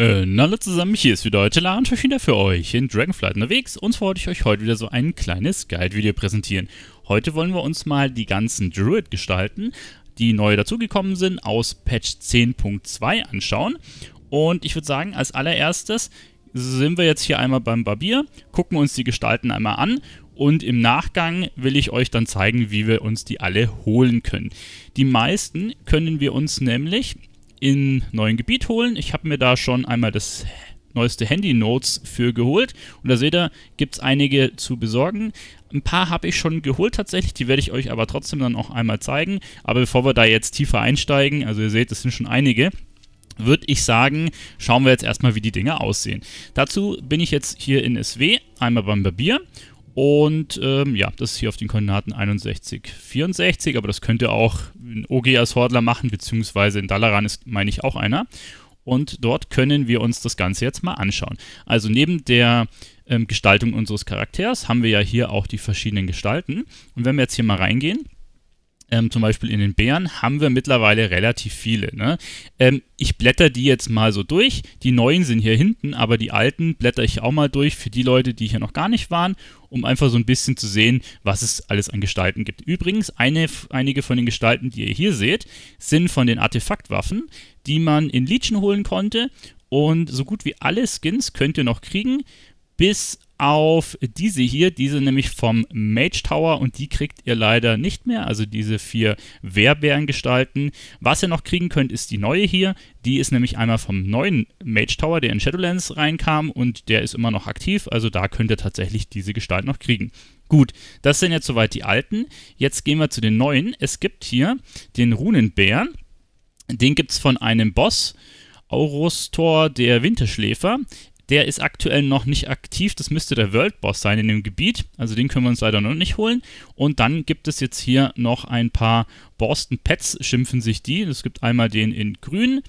Äh, Na hallo zusammen, hier ist wieder heute La und ich wieder für euch in Dragonflight unterwegs und zwar wollte ich euch heute wieder so ein kleines Guide-Video präsentieren. Heute wollen wir uns mal die ganzen Druid gestalten, die neu dazugekommen sind, aus Patch 10.2 anschauen. Und ich würde sagen, als allererstes sind wir jetzt hier einmal beim Barbier, gucken uns die Gestalten einmal an und im Nachgang will ich euch dann zeigen, wie wir uns die alle holen können. Die meisten können wir uns nämlich im neuen Gebiet holen. Ich habe mir da schon einmal das neueste Handy Notes für geholt. Und da seht ihr, gibt es einige zu besorgen. Ein paar habe ich schon geholt tatsächlich, die werde ich euch aber trotzdem dann auch einmal zeigen. Aber bevor wir da jetzt tiefer einsteigen, also ihr seht, es sind schon einige, würde ich sagen, schauen wir jetzt erstmal, wie die Dinge aussehen. Dazu bin ich jetzt hier in SW, einmal beim Barbier und ähm, ja, das ist hier auf den Koordinaten 61, 64, aber das könnt ihr auch in OG als Hordler machen, beziehungsweise in Dalaran ist, meine ich, auch einer. Und dort können wir uns das Ganze jetzt mal anschauen. Also neben der ähm, Gestaltung unseres Charakters haben wir ja hier auch die verschiedenen Gestalten. Und wenn wir jetzt hier mal reingehen, ähm, zum Beispiel in den Bären, haben wir mittlerweile relativ viele. Ne? Ähm, ich blätter die jetzt mal so durch. Die neuen sind hier hinten, aber die alten blätter ich auch mal durch für die Leute, die hier noch gar nicht waren, um einfach so ein bisschen zu sehen, was es alles an Gestalten gibt. Übrigens, eine, einige von den Gestalten, die ihr hier seht, sind von den Artefaktwaffen, die man in Legion holen konnte. Und so gut wie alle Skins könnt ihr noch kriegen, bis auf diese hier, diese nämlich vom Mage Tower und die kriegt ihr leider nicht mehr, also diese vier Wehrbärengestalten. Was ihr noch kriegen könnt, ist die neue hier, die ist nämlich einmal vom neuen Mage Tower, der in Shadowlands reinkam und der ist immer noch aktiv, also da könnt ihr tatsächlich diese Gestalt noch kriegen. Gut, das sind jetzt soweit die alten. Jetzt gehen wir zu den neuen. Es gibt hier den Runenbär, den gibt es von einem Boss, Aurostor der Winterschläfer. Der ist aktuell noch nicht aktiv. Das müsste der World Boss sein in dem Gebiet. Also den können wir uns leider noch nicht holen. Und dann gibt es jetzt hier noch ein paar Boston Pets, schimpfen sich die. Es gibt einmal den in grün,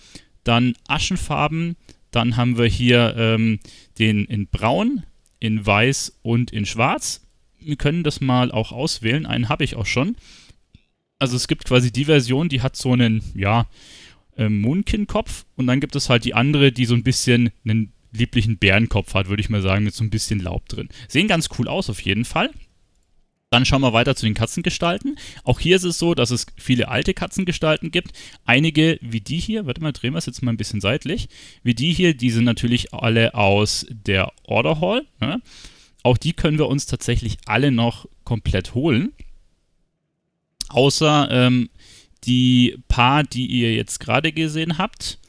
dann Aschenfarben, dann haben wir hier ähm, den in braun, in weiß und in schwarz. Wir können das mal auch auswählen. Einen habe ich auch schon. Also es gibt quasi die Version, die hat so einen, ja, äh, Moonkin-Kopf und dann gibt es halt die andere, die so ein bisschen einen lieblichen Bärenkopf hat, würde ich mal sagen, mit so ein bisschen Laub drin. Sehen ganz cool aus auf jeden Fall. Dann schauen wir weiter zu den Katzengestalten. Auch hier ist es so, dass es viele alte Katzengestalten gibt. Einige wie die hier, warte mal, drehen wir es jetzt mal ein bisschen seitlich. Wie die hier, die sind natürlich alle aus der Order Hall. Ne? Auch die können wir uns tatsächlich alle noch komplett holen. Außer ähm, die paar, die ihr jetzt gerade gesehen habt.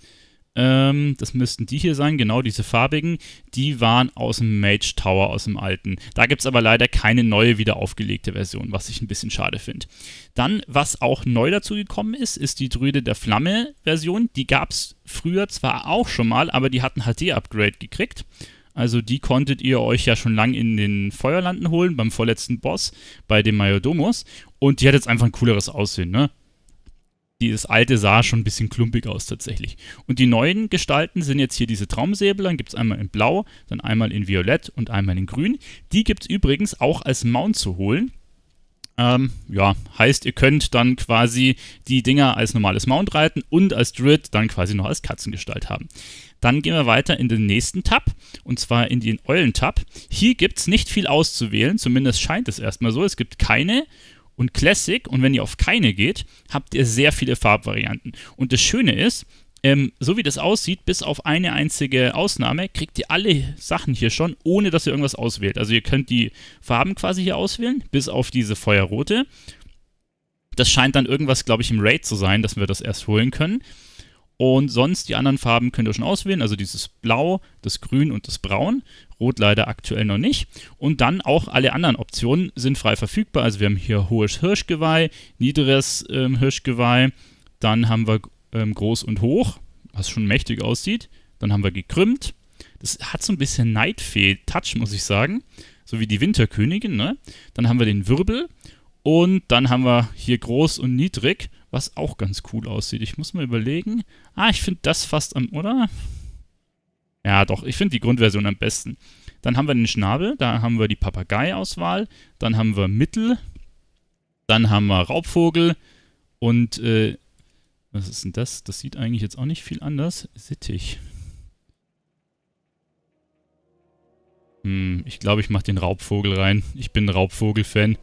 Ähm, das müssten die hier sein, genau diese farbigen. Die waren aus dem Mage Tower, aus dem alten. Da gibt es aber leider keine neue, wieder aufgelegte Version, was ich ein bisschen schade finde. Dann, was auch neu dazu gekommen ist, ist die Drüde der Flamme-Version. Die gab es früher zwar auch schon mal, aber die hat ein HD-Upgrade gekriegt. Also die konntet ihr euch ja schon lang in den Feuerlanden holen, beim vorletzten Boss, bei dem Majordomus. Und die hat jetzt einfach ein cooleres Aussehen, ne? das alte sah schon ein bisschen klumpig aus tatsächlich. Und die neuen Gestalten sind jetzt hier diese Traumsäbel, dann gibt es einmal in Blau, dann einmal in Violett und einmal in Grün. Die gibt es übrigens auch als Mount zu holen. Ähm, ja, heißt, ihr könnt dann quasi die Dinger als normales Mount reiten und als Druid dann quasi noch als Katzengestalt haben. Dann gehen wir weiter in den nächsten Tab, und zwar in den Eulen-Tab. Hier gibt es nicht viel auszuwählen, zumindest scheint es erstmal so. Es gibt keine und Classic. Und wenn ihr auf keine geht, habt ihr sehr viele Farbvarianten. Und das Schöne ist, ähm, so wie das aussieht, bis auf eine einzige Ausnahme, kriegt ihr alle Sachen hier schon, ohne dass ihr irgendwas auswählt. Also ihr könnt die Farben quasi hier auswählen, bis auf diese feuerrote. Das scheint dann irgendwas, glaube ich, im Raid zu sein, dass wir das erst holen können. Und sonst die anderen Farben könnt ihr schon auswählen, also dieses Blau, das Grün und das Braun. Rot leider aktuell noch nicht. Und dann auch alle anderen Optionen sind frei verfügbar. Also wir haben hier hohes Hirschgeweih, niederes ähm, Hirschgeweih, dann haben wir ähm, groß und hoch, was schon mächtig aussieht. Dann haben wir gekrümmt. Das hat so ein bisschen Neidfee-Touch, muss ich sagen. So wie die Winterkönigin, ne? Dann haben wir den Wirbel. Und dann haben wir hier groß und niedrig was auch ganz cool aussieht. Ich muss mal überlegen. Ah, ich finde das fast am, oder? Ja, doch, ich finde die Grundversion am besten. Dann haben wir den Schnabel, da haben wir die Papagei-Auswahl, dann haben wir Mittel, dann haben wir Raubvogel und, äh, was ist denn das? Das sieht eigentlich jetzt auch nicht viel anders. Sittig. Hm, ich glaube, ich mache den Raubvogel rein. Ich bin Raubvogel-Fan.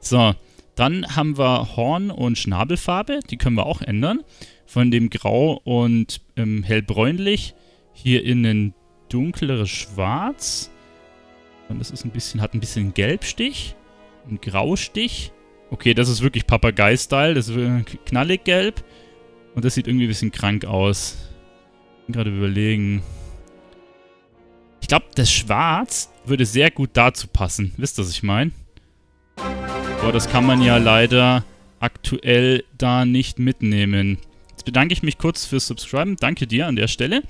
So, dann haben wir Horn- und Schnabelfarbe, die können wir auch ändern. Von dem Grau und ähm, hellbräunlich hier in ein dunkleres Schwarz. Und das ist ein bisschen, hat ein bisschen Gelbstich, ein Graustich. Okay, das ist wirklich Papagei-Style, das ist äh, knallig gelb. Und das sieht irgendwie ein bisschen krank aus. Ich Bin gerade überlegen. Ich glaube, das Schwarz würde sehr gut dazu passen. Wisst ihr, was ich meine? Boah, das kann man ja leider aktuell da nicht mitnehmen. Jetzt bedanke ich mich kurz fürs Subscriben. Danke dir an der Stelle.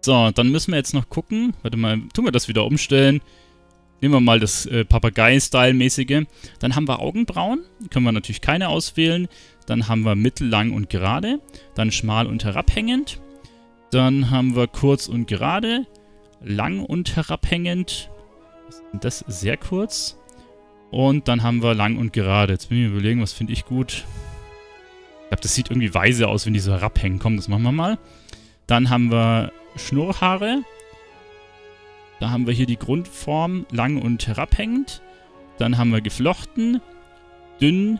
So, dann müssen wir jetzt noch gucken. Warte mal, tun wir das wieder umstellen. Nehmen wir mal das äh, Papagei-Style-mäßige. Dann haben wir Augenbrauen. Können wir natürlich keine auswählen. Dann haben wir mittellang und gerade. Dann schmal und herabhängend. Dann haben wir kurz und gerade. Lang und herabhängend. Das ist sehr kurz. Und dann haben wir lang und gerade. Jetzt bin ich mir überlegen, was finde ich gut. Ich glaube, das sieht irgendwie weise aus, wenn die so herabhängen. Komm, das machen wir mal. Dann haben wir Schnurrhaare. Da haben wir hier die Grundform, lang und herabhängend. Dann haben wir geflochten, dünn,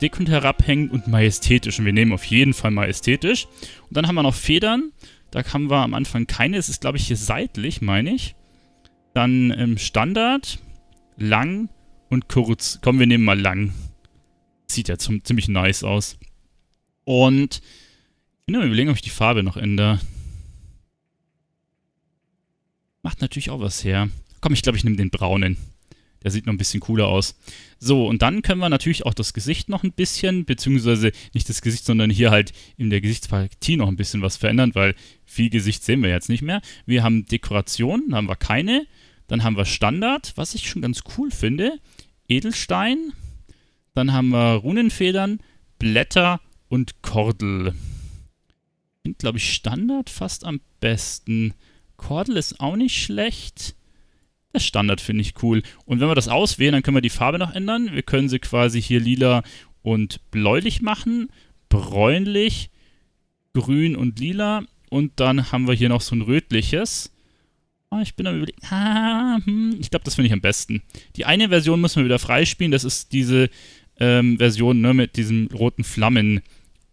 dick und herabhängend und majestätisch. Und wir nehmen auf jeden Fall majestätisch. Und dann haben wir noch Federn. Da haben wir am Anfang keine. Es ist, glaube ich, hier seitlich, meine ich. Dann ähm, Standard, lang, und kurz. Komm, wir nehmen mal lang. Sieht ja zum, ziemlich nice aus. Und ich bin am überlegen, ob ich die Farbe noch ändere. Macht natürlich auch was her. Komm, ich glaube, ich nehme den braunen. Der sieht noch ein bisschen cooler aus. So, und dann können wir natürlich auch das Gesicht noch ein bisschen, beziehungsweise nicht das Gesicht, sondern hier halt in der Gesichtspartie noch ein bisschen was verändern, weil viel Gesicht sehen wir jetzt nicht mehr. Wir haben Dekoration, haben wir keine. Dann haben wir Standard, was ich schon ganz cool finde. Edelstein. Dann haben wir Runenfedern, Blätter und Kordel. Sind, glaube ich, Standard fast am besten. Kordel ist auch nicht schlecht. Das Standard finde ich cool. Und wenn wir das auswählen, dann können wir die Farbe noch ändern. Wir können sie quasi hier lila und bläulich machen. Bräunlich, grün und lila. Und dann haben wir hier noch so ein rötliches. Oh, ich bin am überlegen. Ah, hm. Ich glaube, das finde ich am besten. Die eine Version müssen wir wieder freispielen. Das ist diese ähm, Version ne, mit diesem roten Flammen,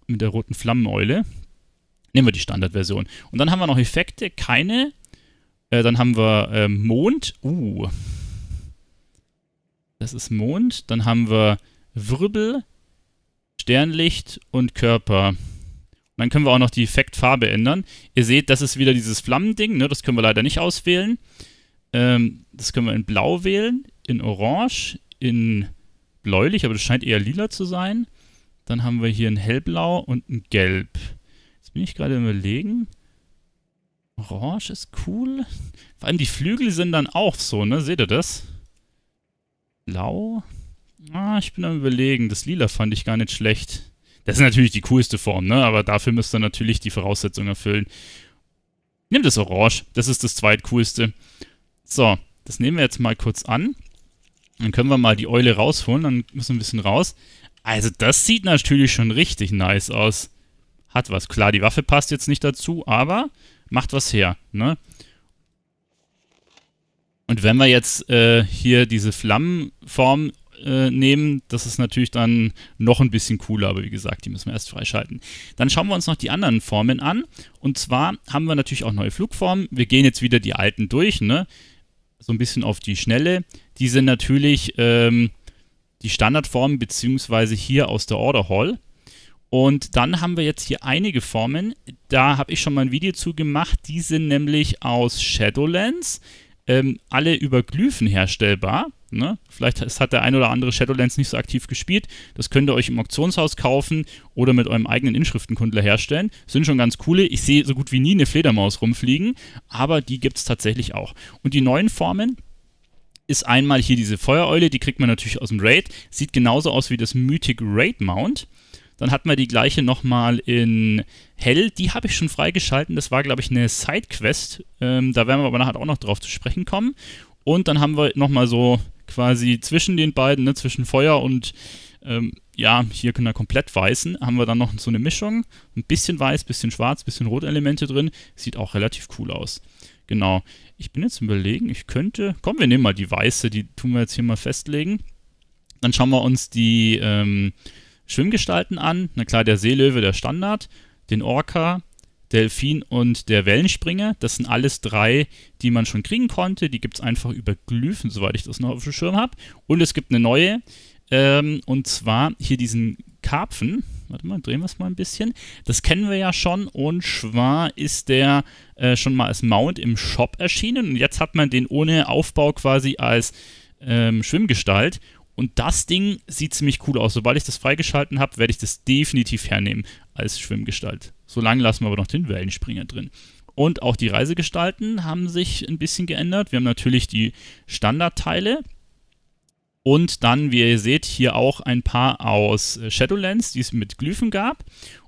mit der roten Flammeneule. Nehmen wir die Standardversion. Und dann haben wir noch Effekte, keine. Äh, dann haben wir äh, Mond. Uh. Das ist Mond. Dann haben wir Wirbel, Sternlicht und Körper dann können wir auch noch die Effektfarbe ändern. Ihr seht, das ist wieder dieses Flammending, ne? das können wir leider nicht auswählen. Ähm, das können wir in Blau wählen, in Orange, in bläulich, aber das scheint eher lila zu sein. Dann haben wir hier ein hellblau und ein gelb. Jetzt bin ich gerade Überlegen. Orange ist cool. Vor allem die Flügel sind dann auch so, ne? Seht ihr das? Blau. Ah, ich bin am überlegen. Das Lila fand ich gar nicht schlecht. Das ist natürlich die coolste Form, ne? aber dafür müsst ihr natürlich die Voraussetzungen erfüllen. Nimm das Orange, das ist das zweitcoolste. So, das nehmen wir jetzt mal kurz an. Dann können wir mal die Eule rausholen, dann müssen wir ein bisschen raus. Also das sieht natürlich schon richtig nice aus. Hat was. Klar, die Waffe passt jetzt nicht dazu, aber macht was her. Ne? Und wenn wir jetzt äh, hier diese Flammenform äh, nehmen. Das ist natürlich dann noch ein bisschen cooler, aber wie gesagt, die müssen wir erst freischalten. Dann schauen wir uns noch die anderen Formen an. Und zwar haben wir natürlich auch neue Flugformen. Wir gehen jetzt wieder die alten durch, ne? So ein bisschen auf die Schnelle. Die sind natürlich ähm, die Standardformen, beziehungsweise hier aus der Order Hall. Und dann haben wir jetzt hier einige Formen. Da habe ich schon mal ein Video zu gemacht. Die sind nämlich aus Shadowlands. Ähm, alle über Glyphen herstellbar. Ne? Vielleicht hat der ein oder andere Shadowlands nicht so aktiv gespielt. Das könnt ihr euch im Auktionshaus kaufen oder mit eurem eigenen Inschriftenkundler herstellen. Sind schon ganz coole. Ich sehe so gut wie nie eine Fledermaus rumfliegen, aber die gibt es tatsächlich auch. Und die neuen Formen, ist einmal hier diese Feuereule, die kriegt man natürlich aus dem Raid. Sieht genauso aus wie das Mythic Raid Mount. Dann hat man die gleiche nochmal in Hell. Die habe ich schon freigeschalten. Das war, glaube ich, eine Sidequest. Ähm, da werden wir aber nachher auch noch drauf zu sprechen kommen. Und dann haben wir nochmal so quasi zwischen den beiden, ne, zwischen Feuer und ähm, ja, hier können wir komplett weißen, haben wir dann noch so eine Mischung, ein bisschen weiß, bisschen schwarz, bisschen Rotelemente drin, sieht auch relativ cool aus. Genau, ich bin jetzt überlegen, ich könnte, komm, wir nehmen mal die weiße, die tun wir jetzt hier mal festlegen. Dann schauen wir uns die ähm, Schwimmgestalten an, na klar, der Seelöwe, der Standard, den Orca, Delfin und der Wellenspringer. Das sind alles drei, die man schon kriegen konnte. Die gibt es einfach über Glyphen, soweit ich das noch auf dem Schirm habe. Und es gibt eine neue. Ähm, und zwar hier diesen Karpfen. Warte mal, drehen wir es mal ein bisschen. Das kennen wir ja schon und zwar ist der äh, schon mal als Mount im Shop erschienen und jetzt hat man den ohne Aufbau quasi als ähm, Schwimmgestalt und das Ding sieht ziemlich cool aus. Sobald ich das freigeschalten habe, werde ich das definitiv hernehmen als Schwimmgestalt so lange lassen wir aber noch den Wellenspringer drin. Und auch die Reisegestalten haben sich ein bisschen geändert. Wir haben natürlich die Standardteile. Und dann, wie ihr seht, hier auch ein paar aus äh, Shadowlands, die es mit Glyphen gab.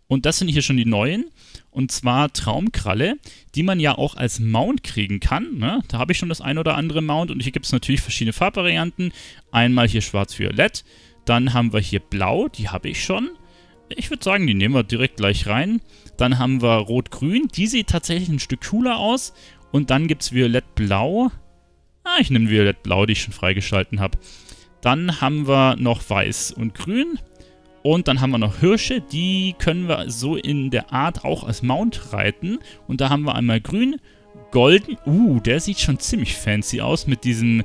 Und das sind hier schon die neuen. Und zwar Traumkralle, die man ja auch als Mount kriegen kann. Ne? Da habe ich schon das ein oder andere Mount. Und hier gibt es natürlich verschiedene Farbvarianten. Einmal hier schwarz-violett. Dann haben wir hier blau, die habe ich schon. Ich würde sagen, die nehmen wir direkt gleich rein. Dann haben wir Rot-Grün. Die sieht tatsächlich ein Stück cooler aus. Und dann gibt es Violett-Blau. Ah, ich nehme Violett-Blau, die ich schon freigeschalten habe. Dann haben wir noch Weiß und Grün. Und dann haben wir noch Hirsche. Die können wir so in der Art auch als Mount reiten. Und da haben wir einmal Grün, Golden. Uh, der sieht schon ziemlich fancy aus mit diesem,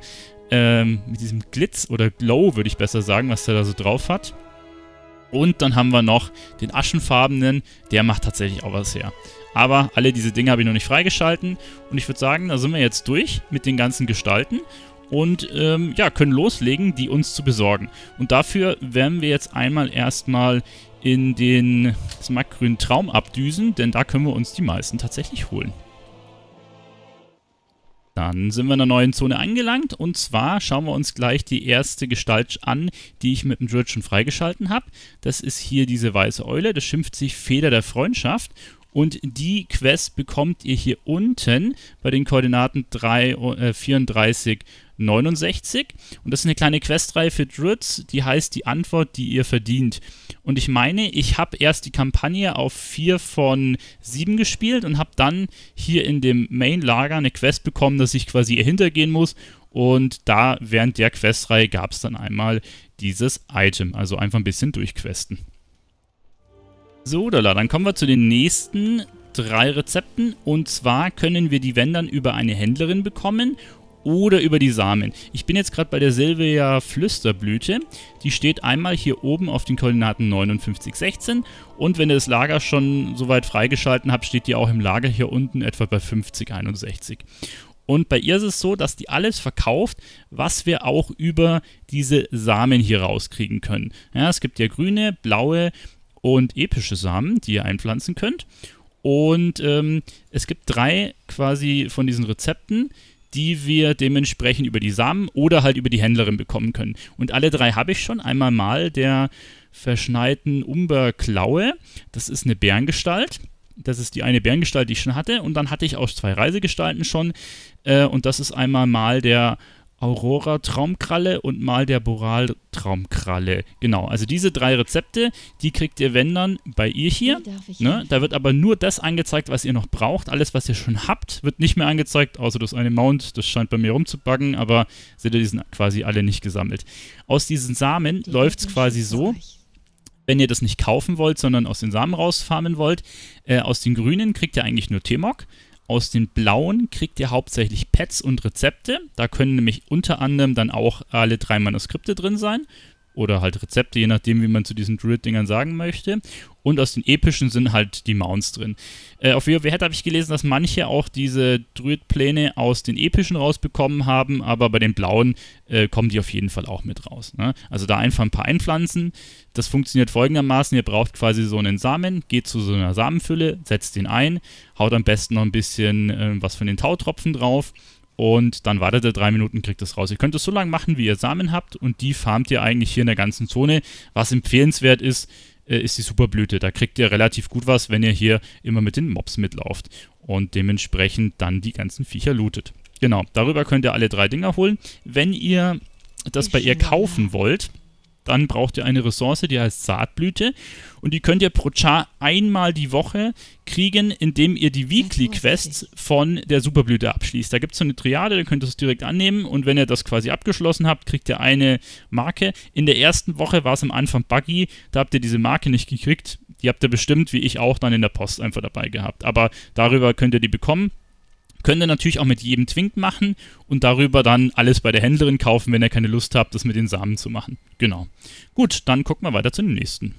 ähm, mit diesem Glitz oder Glow, würde ich besser sagen, was der da so drauf hat. Und dann haben wir noch den aschenfarbenen, der macht tatsächlich auch was her. Aber alle diese Dinge habe ich noch nicht freigeschalten. Und ich würde sagen, da sind wir jetzt durch mit den ganzen Gestalten. Und ähm, ja, können loslegen, die uns zu besorgen. Und dafür werden wir jetzt einmal erstmal in den smackgrünen Traum abdüsen, denn da können wir uns die meisten tatsächlich holen. Dann sind wir in der neuen Zone angelangt und zwar schauen wir uns gleich die erste Gestalt an, die ich mit dem Drill schon freigeschalten habe. Das ist hier diese weiße Eule, das schimpft sich Feder der Freundschaft und die Quest bekommt ihr hier unten bei den Koordinaten 3, äh, 34 69. Und das ist eine kleine Questreihe für Druids, die heißt die Antwort, die ihr verdient. Und ich meine, ich habe erst die Kampagne auf 4 von 7 gespielt und habe dann hier in dem Main-Lager eine Quest bekommen, dass ich quasi hier hintergehen muss. Und da während der Questreihe gab es dann einmal dieses Item. Also einfach ein bisschen durchquesten. So, Dala, dann kommen wir zu den nächsten drei Rezepten. Und zwar können wir die, wenn über eine Händlerin bekommen oder über die Samen. Ich bin jetzt gerade bei der Silvia Flüsterblüte. Die steht einmal hier oben auf den Koordinaten 59, 16 und wenn ihr das Lager schon soweit freigeschalten habt, steht die auch im Lager hier unten etwa bei 50, 61. Und bei ihr ist es so, dass die alles verkauft, was wir auch über diese Samen hier rauskriegen können. Ja, es gibt ja grüne, blaue und epische Samen, die ihr einpflanzen könnt. Und ähm, es gibt drei quasi von diesen Rezepten, die wir dementsprechend über die Samen oder halt über die Händlerin bekommen können. Und alle drei habe ich schon. Einmal mal der verschneiten Umberklaue. Das ist eine Bärengestalt. Das ist die eine Bärengestalt, die ich schon hatte. Und dann hatte ich auch zwei Reisegestalten schon. Äh, und das ist einmal mal der Aurora Traumkralle und mal der Boral Traumkralle. Genau, also diese drei Rezepte, die kriegt ihr, wenn dann, bei ihr hier. Ne? Da wird aber nur das angezeigt, was ihr noch braucht. Alles, was ihr schon habt, wird nicht mehr angezeigt, außer das eine Mount, das scheint bei mir rumzubuggen, aber seht ihr, die sind quasi alle nicht gesammelt. Aus diesen Samen die läuft es quasi so. Wenn ihr das nicht kaufen wollt, sondern aus den Samen rausfarmen wollt, äh, aus den grünen kriegt ihr eigentlich nur T-Mok aus den blauen kriegt ihr hauptsächlich Pads und Rezepte. Da können nämlich unter anderem dann auch alle drei Manuskripte drin sein oder halt Rezepte, je nachdem, wie man zu diesen Druid-Dingern sagen möchte. Und aus den epischen sind halt die Mounts drin. Äh, auf WoWhead habe ich gelesen, dass manche auch diese Druid-Pläne aus den epischen rausbekommen haben, aber bei den blauen äh, kommen die auf jeden Fall auch mit raus. Ne? Also da einfach ein paar einpflanzen. Das funktioniert folgendermaßen: Ihr braucht quasi so einen Samen, geht zu so einer Samenfülle, setzt den ein, haut am besten noch ein bisschen äh, was von den Tautropfen drauf und dann wartet ihr drei Minuten, kriegt das raus. Ihr könnt es so lange machen, wie ihr Samen habt und die farmt ihr eigentlich hier in der ganzen Zone. Was empfehlenswert ist, äh, ist die Superblüte. Da kriegt ihr relativ gut was, wenn ihr hier immer mit den Mobs mitlauft und dementsprechend dann die ganzen Viecher lootet. Genau, darüber könnt ihr alle drei Dinger holen. Wenn ihr das bei ihr kaufen wollt, dann braucht ihr eine Ressource, die heißt Saatblüte. Und die könnt ihr pro Char einmal die Woche kriegen, indem ihr die Weekly quests von der Superblüte abschließt. Da gibt es so eine Triade, da könnt ihr es direkt annehmen. Und wenn ihr das quasi abgeschlossen habt, kriegt ihr eine Marke. In der ersten Woche war es am Anfang buggy. Da habt ihr diese Marke nicht gekriegt. Die habt ihr bestimmt, wie ich auch, dann in der Post einfach dabei gehabt. Aber darüber könnt ihr die bekommen. Könnt ihr natürlich auch mit jedem Twink machen und darüber dann alles bei der Händlerin kaufen, wenn ihr keine Lust habt, das mit den Samen zu machen. Genau. Gut, dann gucken wir weiter zu dem nächsten.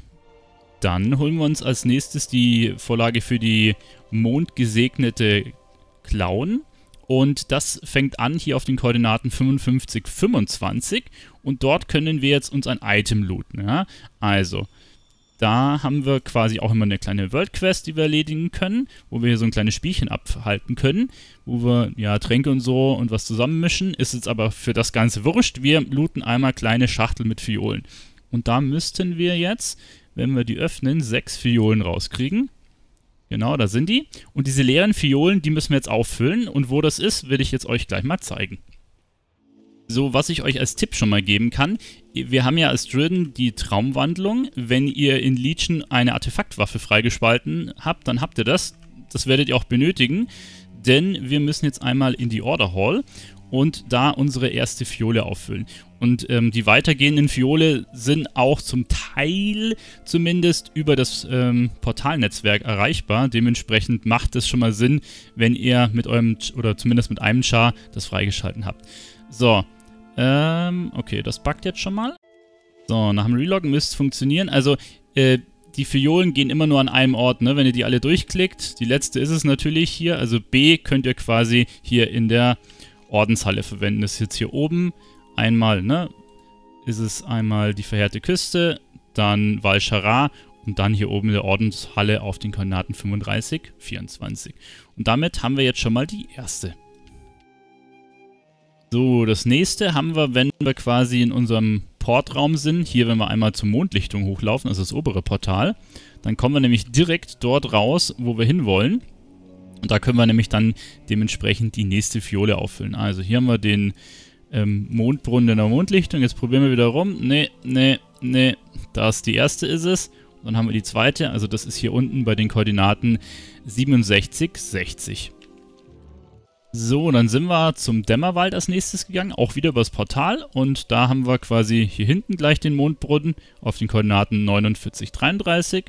Dann holen wir uns als nächstes die Vorlage für die mondgesegnete Clown. Und das fängt an hier auf den Koordinaten 55, 25. Und dort können wir jetzt uns ein Item looten. Ja? Also, da haben wir quasi auch immer eine kleine World Quest, die wir erledigen können, wo wir hier so ein kleines Spielchen abhalten können, wo wir ja Tränke und so und was zusammenmischen. Ist jetzt aber für das Ganze wurscht. Wir looten einmal kleine Schachtel mit Fiolen. Und da müssten wir jetzt, wenn wir die öffnen, sechs Fiolen rauskriegen. Genau, da sind die. Und diese leeren Fiolen, die müssen wir jetzt auffüllen. Und wo das ist, will ich jetzt euch gleich mal zeigen. So, was ich euch als Tipp schon mal geben kann, wir haben ja als Dridden die Traumwandlung. Wenn ihr in Legion eine Artefaktwaffe freigespalten habt, dann habt ihr das. Das werdet ihr auch benötigen, denn wir müssen jetzt einmal in die Order Hall und da unsere erste Fiole auffüllen. Und ähm, die weitergehenden Fiole sind auch zum Teil zumindest über das ähm, Portalnetzwerk erreichbar. Dementsprechend macht es schon mal Sinn, wenn ihr mit eurem oder zumindest mit einem Char das freigeschalten habt. So, ähm, okay, das backt jetzt schon mal. So, nach dem Reloggen müsste es funktionieren. Also, äh, die Fiolen gehen immer nur an einem Ort, ne? Wenn ihr die alle durchklickt, die letzte ist es natürlich hier. Also B könnt ihr quasi hier in der Ordenshalle verwenden. Das ist jetzt hier oben. Einmal, ne? Ist es einmal die verheerte Küste, dann Val und dann hier oben in der Ordenshalle auf den Koordinaten 35, 24. Und damit haben wir jetzt schon mal die erste. So, das nächste haben wir, wenn wir quasi in unserem Portraum sind. Hier, wenn wir einmal zur Mondlichtung hochlaufen, also das obere Portal. Dann kommen wir nämlich direkt dort raus, wo wir hinwollen. Und da können wir nämlich dann dementsprechend die nächste Fiole auffüllen. Also hier haben wir den ähm, Mondbrunnen in der Mondlichtung. Jetzt probieren wir wieder rum. Ne, ne, ne. Da ist die erste, ist es. dann haben wir die zweite. Also das ist hier unten bei den Koordinaten 67, 60. So, dann sind wir zum Dämmerwald als nächstes gegangen, auch wieder übers Portal. Und da haben wir quasi hier hinten gleich den Mondbrunnen auf den Koordinaten 49, 33.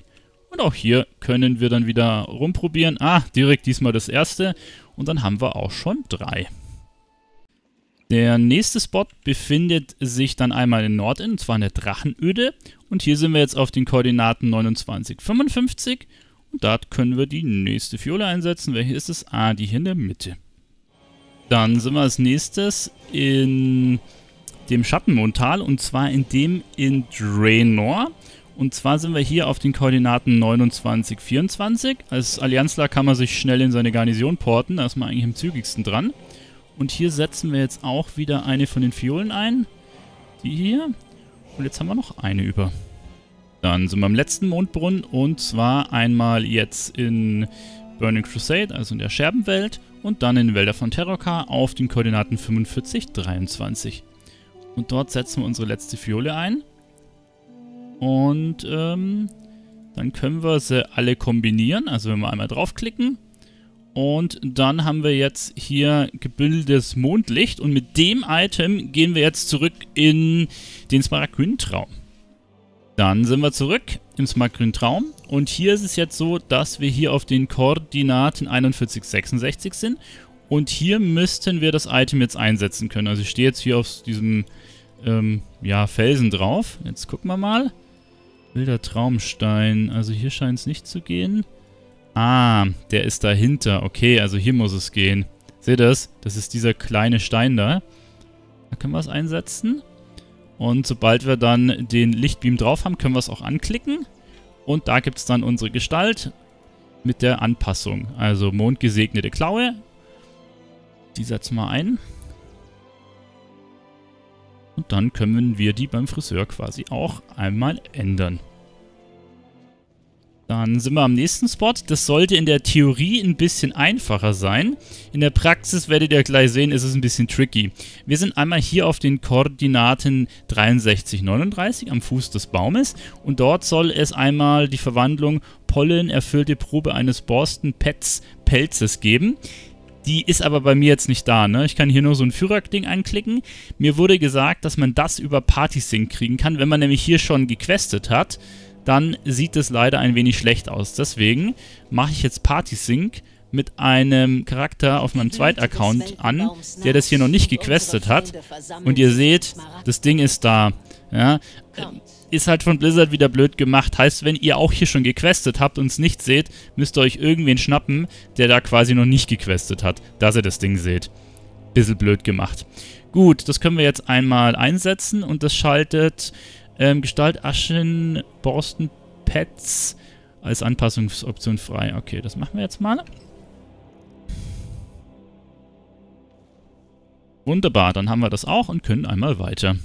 Und auch hier können wir dann wieder rumprobieren. Ah, direkt diesmal das erste. Und dann haben wir auch schon drei. Der nächste Spot befindet sich dann einmal in Nordin, und zwar in der Drachenöde. Und hier sind wir jetzt auf den Koordinaten 29, 55. Und da können wir die nächste Fiole einsetzen. Welche ist es? Ah, die hier in der Mitte. Dann sind wir als nächstes in dem Schattenmontal und zwar in dem in Draenor. Und zwar sind wir hier auf den Koordinaten 29, 24. Als Allianzler kann man sich schnell in seine Garnison porten, da ist man eigentlich am zügigsten dran. Und hier setzen wir jetzt auch wieder eine von den Fiolen ein. Die hier. Und jetzt haben wir noch eine über. Dann sind wir am letzten Mondbrunnen und zwar einmal jetzt in Burning Crusade, also in der Scherbenwelt, und dann in den Wälder von Terrorka auf den Koordinaten 45, 23. Und dort setzen wir unsere letzte Fiole ein. Und ähm, dann können wir sie alle kombinieren, also wenn wir einmal draufklicken. Und dann haben wir jetzt hier gebildetes Mondlicht und mit dem Item gehen wir jetzt zurück in den Smaragdgrünen Traum. Dann sind wir zurück dem Smart Grün Traum. Und hier ist es jetzt so, dass wir hier auf den Koordinaten 41, 66 sind. Und hier müssten wir das Item jetzt einsetzen können. Also ich stehe jetzt hier auf diesem ähm, ja, Felsen drauf. Jetzt gucken wir mal. Wilder Traumstein. Also hier scheint es nicht zu gehen. Ah, der ist dahinter. Okay, also hier muss es gehen. Seht ihr das? Das ist dieser kleine Stein da. Da können wir es einsetzen. Und sobald wir dann den Lichtbeam drauf haben, können wir es auch anklicken. Und da gibt es dann unsere Gestalt mit der Anpassung. Also mondgesegnete Klaue. Die setzen wir ein. Und dann können wir die beim Friseur quasi auch einmal ändern. Dann sind wir am nächsten Spot. Das sollte in der Theorie ein bisschen einfacher sein. In der Praxis werdet ihr gleich sehen, ist es ein bisschen tricky. Wir sind einmal hier auf den Koordinaten 63, 39 am Fuß des Baumes und dort soll es einmal die Verwandlung Pollen erfüllte Probe eines Borsten Pets Pelzes geben. Die ist aber bei mir jetzt nicht da, ne? Ich kann hier nur so ein Führerding anklicken. Mir wurde gesagt, dass man das über Partysync kriegen kann, wenn man nämlich hier schon gequestet hat dann sieht es leider ein wenig schlecht aus. Deswegen mache ich jetzt Party Sync mit einem Charakter auf meinem zweiten Account an, ne? der das hier noch nicht gequestet hat. Und ihr seht, das Ding ist da. Ja, ist halt von Blizzard wieder blöd gemacht. Heißt, wenn ihr auch hier schon gequestet habt und es nicht seht, müsst ihr euch irgendwen schnappen, der da quasi noch nicht gequestet hat, dass ihr das Ding seht. Bisschen blöd gemacht. Gut, das können wir jetzt einmal einsetzen und das schaltet ähm, Gestalt Aschen, Borsten, Pets als Anpassungsoption frei. Okay, das machen wir jetzt mal. Wunderbar, dann haben wir das auch und können einmal weiter.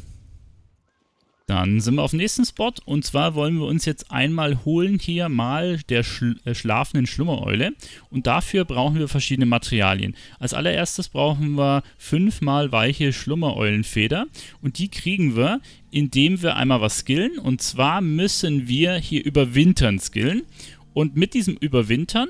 Dann sind wir auf dem nächsten Spot und zwar wollen wir uns jetzt einmal holen hier mal der schl äh, schlafenden Schlummereule und dafür brauchen wir verschiedene Materialien. Als allererstes brauchen wir fünfmal weiche Schlummereulenfeder und die kriegen wir, indem wir einmal was skillen und zwar müssen wir hier überwintern skillen und mit diesem überwintern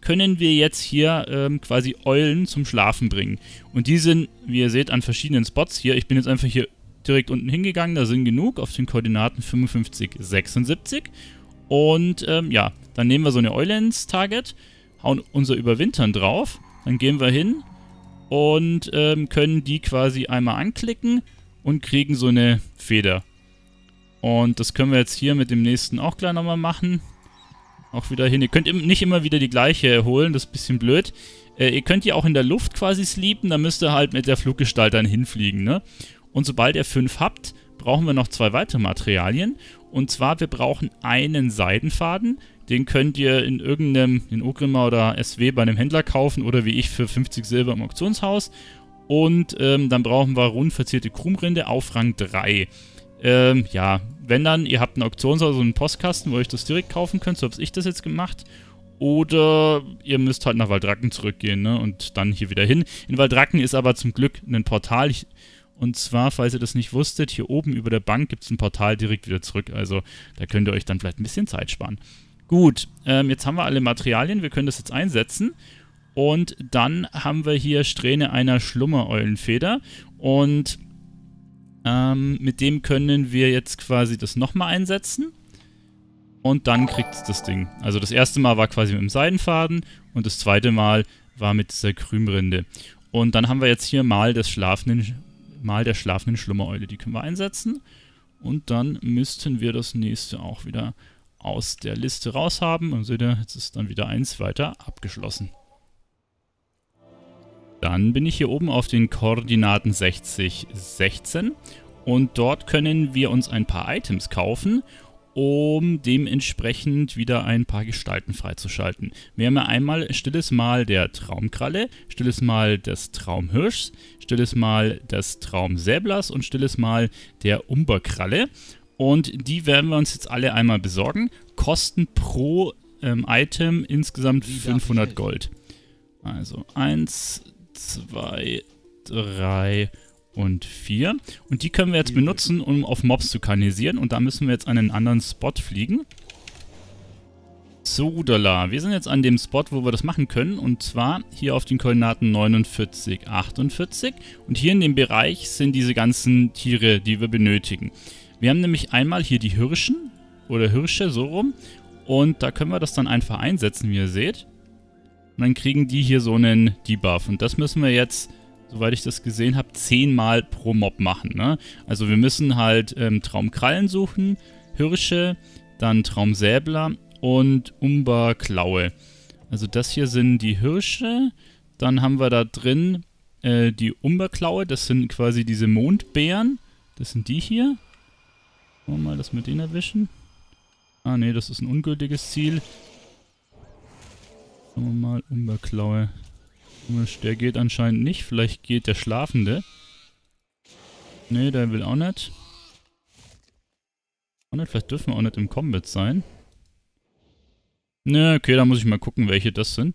können wir jetzt hier ähm, quasi Eulen zum Schlafen bringen. Und die sind, wie ihr seht, an verschiedenen Spots hier. Ich bin jetzt einfach hier direkt unten hingegangen, da sind genug auf den Koordinaten 55, 76. Und ähm, ja, dann nehmen wir so eine Eulens-Target, hauen unser Überwintern drauf, dann gehen wir hin und ähm, können die quasi einmal anklicken und kriegen so eine Feder. Und das können wir jetzt hier mit dem nächsten auch gleich nochmal machen. Auch wieder hin. Ihr könnt nicht immer wieder die gleiche holen, das ist ein bisschen blöd. Äh, ihr könnt die auch in der Luft quasi sleepen, da müsst ihr halt mit der Fluggestalt dann hinfliegen, ne? Und sobald ihr 5 habt, brauchen wir noch zwei weitere Materialien. Und zwar, wir brauchen einen Seidenfaden. Den könnt ihr in irgendeinem, in Ugrima oder SW bei einem Händler kaufen oder wie ich für 50 Silber im Auktionshaus. Und ähm, dann brauchen wir rund verzierte Krummrinde auf Rang 3. Ähm, ja, wenn dann, ihr habt ein Auktionshaus, also einen Postkasten, wo ihr euch das direkt kaufen könnt, so habe ich das jetzt gemacht. Oder ihr müsst halt nach Waldracken zurückgehen ne? und dann hier wieder hin. In Waldracken ist aber zum Glück ein Portal. Ich, und zwar, falls ihr das nicht wusstet, hier oben über der Bank gibt es ein Portal direkt wieder zurück. Also da könnt ihr euch dann vielleicht ein bisschen Zeit sparen. Gut, ähm, jetzt haben wir alle Materialien. Wir können das jetzt einsetzen. Und dann haben wir hier Strähne einer Schlummereulenfeder. Und ähm, mit dem können wir jetzt quasi das nochmal einsetzen. Und dann kriegt es das Ding. Also das erste Mal war quasi mit dem Seidenfaden und das zweite Mal war mit dieser Krümrinde. Und dann haben wir jetzt hier Mal des schlafenden Mal der schlafenden Schlummereule. Die können wir einsetzen. Und dann müssten wir das nächste auch wieder aus der Liste raus haben. Und seht ihr, jetzt ist dann wieder eins weiter abgeschlossen. Dann bin ich hier oben auf den Koordinaten 60, 16. Und dort können wir uns ein paar Items kaufen um dementsprechend wieder ein paar Gestalten freizuschalten. Wir haben ja einmal stilles Mal der Traumkralle, stilles Mal des Traumhirschs, stilles Mal des Traumsäblers und stilles Mal der Umberkralle. Und die werden wir uns jetzt alle einmal besorgen. Kosten pro ähm, Item insgesamt 500 Gold. Also 1, 2, 3, 4 und 4. Und die können wir jetzt benutzen, um auf Mobs zu kanalisieren. Und da müssen wir jetzt an einen anderen Spot fliegen. So, Dollar. Wir sind jetzt an dem Spot, wo wir das machen können. Und zwar hier auf den Koordinaten 49, 48. Und hier in dem Bereich sind diese ganzen Tiere, die wir benötigen. Wir haben nämlich einmal hier die Hirschen oder Hirsche, so rum. Und da können wir das dann einfach einsetzen, wie ihr seht. Und dann kriegen die hier so einen Debuff. Und das müssen wir jetzt soweit ich das gesehen habe, zehnmal pro Mob machen. Ne? Also wir müssen halt ähm, Traumkrallen suchen, Hirsche, dann Traumsäbler und Umberklaue. Also das hier sind die Hirsche, dann haben wir da drin äh, die Umberklaue, das sind quasi diese Mondbären. Das sind die hier. Wollen wir mal das mit denen erwischen? Ah ne, das ist ein ungültiges Ziel. Schauen wir mal, Umberklaue. Komisch, der geht anscheinend nicht. Vielleicht geht der Schlafende. Ne, der will auch nicht. Auch nicht, vielleicht dürfen wir auch nicht im Combat sein. Ne, okay, da muss ich mal gucken, welche das sind.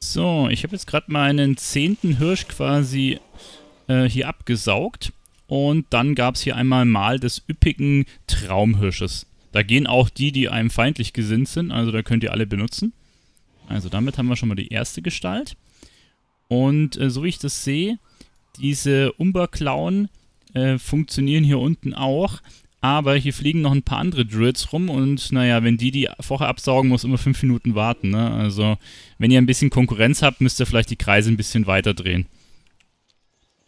So, ich habe jetzt gerade meinen zehnten Hirsch quasi äh, hier abgesaugt. Und dann gab es hier einmal mal des üppigen Traumhirsches. Da gehen auch die, die einem feindlich gesinnt sind. Also da könnt ihr alle benutzen. Also damit haben wir schon mal die erste Gestalt. Und äh, so wie ich das sehe, diese Umberklauen äh, funktionieren hier unten auch. Aber hier fliegen noch ein paar andere Druids rum und naja, wenn die die vorher absaugen, muss immer 5 Minuten warten. Ne? Also, wenn ihr ein bisschen Konkurrenz habt, müsst ihr vielleicht die Kreise ein bisschen weiter drehen.